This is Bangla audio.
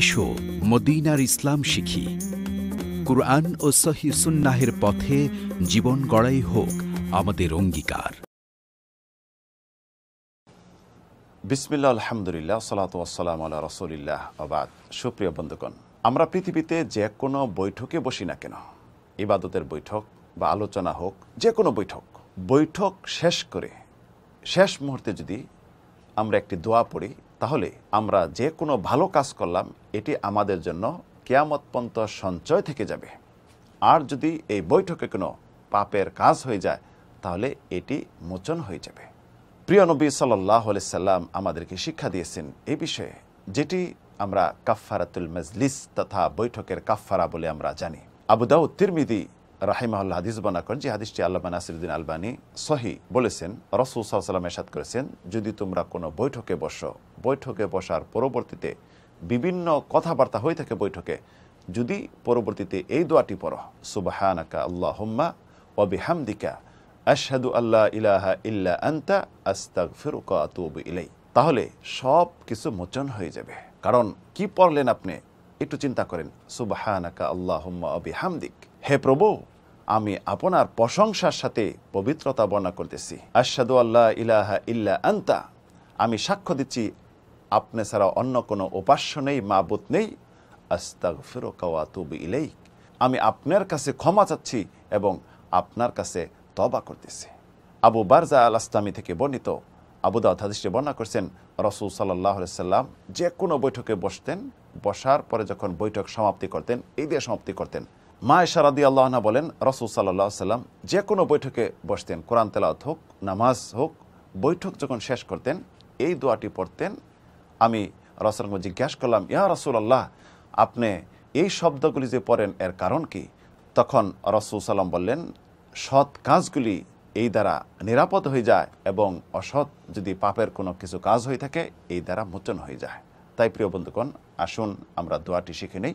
এসো মদিনার ইসলাম শিখি কুরআন ও সহি সুন্নাহের পথে জীবন গড়াই হোক আমাদের অঙ্গীকার বিসমিল্লা আলহামদুলিল্লাহ সালাতাম আল্লাহ রসুলিল্লাহ আবাদ সুপ্রিয় বন্ধুগণ আমরা পৃথিবীতে যে কোনো বৈঠকে বসি না কেন ইবাদতের বৈঠক বা আলোচনা হোক যে কোনো বৈঠক বৈঠক শেষ করে শেষ মুহূর্তে যদি আমরা একটি দোয়া পড়ি তাহলে আমরা যে কোনো ভালো কাজ করলাম এটি আমাদের জন্য কেয়ামতপন্ত সঞ্চয় থেকে যাবে আর যদি এই বৈঠকে কোনো পাপের কাজ হয়ে যায় তাহলে এটি মোচন হয়ে যাবে প্রিয় নবী সাল্লাহ সাল্লাম আমাদেরকে শিক্ষা দিয়েছেন এ বিষয়ে যেটি আমরা কাফফারাতুল মজলিস তথা বৈঠকের কাফফারা বলে আমরা জানি আবুদাউ তিরমিদি রাহিমাহুল্লা হাদিস বর্ণনা করেন যে হাদিসটি আল্লাহ নাসিরুদ্দিন আলবানী সহি বলেছেন রসুল সাল্লাম এসাদ করেছেন যদি তোমরা কোনো বৈঠকে বসো বৈঠকে বসার পরবর্তীতে বিভিন্ন কথাবার্তা হয়ে থাকে বৈঠকে যদি পরবর্তীতে এই দোয়াটি পড়ো সুবাহানাকা আল্লাহ হোম্মা ওবি হামদিকা আল্লাহ ইলাহা ইল্লা আন্তা আস্তাক ফিরুক আতুব ইলাই তাহলে সব কিছু মোচন হয়ে যাবে কারণ কি পড়লেন আপনি একটু চিন্তা করেন সুবাহানাকা আল্লাহ হোম্মা অবি হামদিক হে প্রভু আমি আপনার প্রশংসার সাথে পবিত্রতা বর্ণনা করতেছি আশাদু আল্লাহ ইলাহা ইল্লা আন্তা আমি সাক্ষ্য দিচ্ছি আপনি ছাড়া অন্য কোনো উপাস্য নেই মাবুত নেই আস্তাক ফেরোকাওয়াতুব ইলেই আমি আপনার কাছে ক্ষমা চাচ্ছি এবং আপনার কাছে তবা করতেছি আবু বারজা আল আসলামি থেকে বর্ণিত আবুদা হাদিসটি বর্ণনা করছেন রসুল সাল্লাহ সাল্লাম যে কোনো বৈঠকে বসতেন বসার পরে যখন বৈঠক সমাপ্তি করতেন এই দিয়ে সমাপ্তি করতেন মা এশারাদি আল্লাহনা বলেন রসুল সাল্লাহ সাল্লাম যে কোনো বৈঠকে বসতেন কোরআন তেলাত হোক নামাজ হোক বৈঠক যখন শেষ করতেন এই দোয়াটি পড়তেন আমি রসলকে জিজ্ঞাসা করলাম ইয়া রসুল আল্লাহ আপনি এই শব্দগুলি যে পড়েন এর কারণ কি তখন রসুল সাল্লাম বললেন সৎ কাজগুলি এই দ্বারা নিরাপদ হয়ে যায় এবং অসৎ যদি পাপের কোনো কিছু কাজ হয়ে থাকে এই দ্বারা মোচন হয়ে যায় তাই প্রিয় বন্ধুগণ আসুন আমরা দোয়াটি শিখে নেই